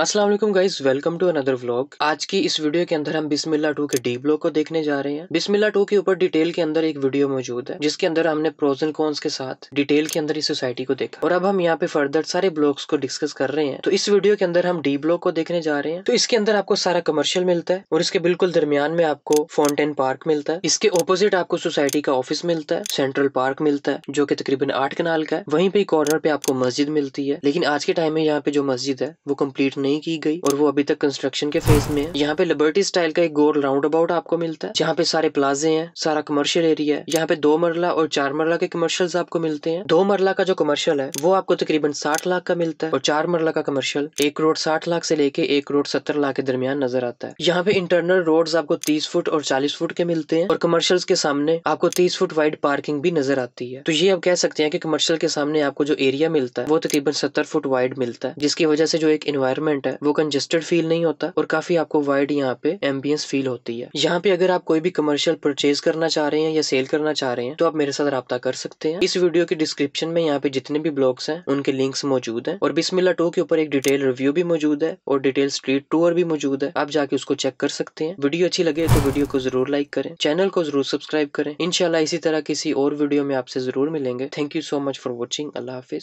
अस्सलाम वालेकुम guys welcome to another vlog आज की इस वीडियो के अंदर हम Bismillah two K D block को देखने जा रहे हैं बिस्मिल्ला टू के ऊपर डिटेल के अंदर एक वीडियो मौजूद है जिसके अंदर हमने प्रोज एंड कॉन्स के साथ डिटेल के अंदर इस सोसाइटी को देखा और अब हम यहाँ पे फर्दर सारे ब्लॉक्स को डिस्कस कर रहे हैं तो इस वीडियो के अंदर हम डी ब्लॉक को देखने जा रहे हैं तो इसके अंदर आपको सारा कमर्शियल मिलता है और इसके बिल्कुल दरमियान में आपको फाउंटेन पार्क मिलता है इसके ऑपोजिट आपको सोसाइटी का ऑफिस मिलता है सेंट्रल पार्क मिलता है जो की तकरीबन आठ कनाल का है वहीं पे कॉर्नर पे आपको मस्जिद मिलती है लेकिन आज के टाइम में यहाँ पे जो मस्जिद है वो कम्प्लीट नहीं की गई और वो अभी तक कंस्ट्रक्शन के फेज में है यहाँ पे लिबर्टी स्टाइल का एक गोल राउंड अबाउट आपको मिलता है जहाँ पे सारे प्लाजे हैं सारा कमर्शियल एरिया है यहाँ पे दो मरला और चार मरला के कमर्शियल आपको मिलते हैं दो मरला का जो कमर्शियल है वो आपको तकरीबन साठ लाख का मिलता है और चार मरला का कमर्शियल एक करोड़ साठ लाख से लेके एक करोड़ सत्तर लाख के दरमियान नजर आता है यहाँ पे इंटरनल रोड आपको तीस फुट और चालीस फुट के मिलते हैं और कमर्शियल के सामने आपको तीस फुट वाइड पार्किंग भी नजर आती है तो ये आप कह सकते हैं कि कमर्शियल के सामने आपको जो एरिया मिलता है वो तकरीबन सत्तर फुट वाइड मिलता है जिसकी वजह से जो एक इन्वायरमेंट एनवायरमेंट है वो कंजेस्टेड फील नहीं होता और काफी आपको वाइड यहाँ पे एम्बियंस फील होती है यहाँ पे अगर आप कोई भी कमर्शियल परचेज करना चाह रहे हैं या सेल करना चाह रहे हैं तो आप मेरे साथ रब्ता कर सकते हैं इस वीडियो के डिस्क्रिप्शन में यहाँ पे जितने भी ब्लॉग्स हैं उनके लिंक्स मौजूद हैं और बिस्मिल्ला टू के ऊपर एक डिटेल रिव्यू भी मौजूद है और डिटेल स्ट्रीट टूर भी मौजूद है आप जाके उसको चेक कर सकते हैं वीडियो अच्छी लगे तो वीडियो को जरूर लाइक करें चैनल को जरूर सब्सक्राइब करें इनशाला इसी तरह किसी और वीडियो में आपसे जरूर मिलेंगे thank you so much for watching अल्लाह हाफिज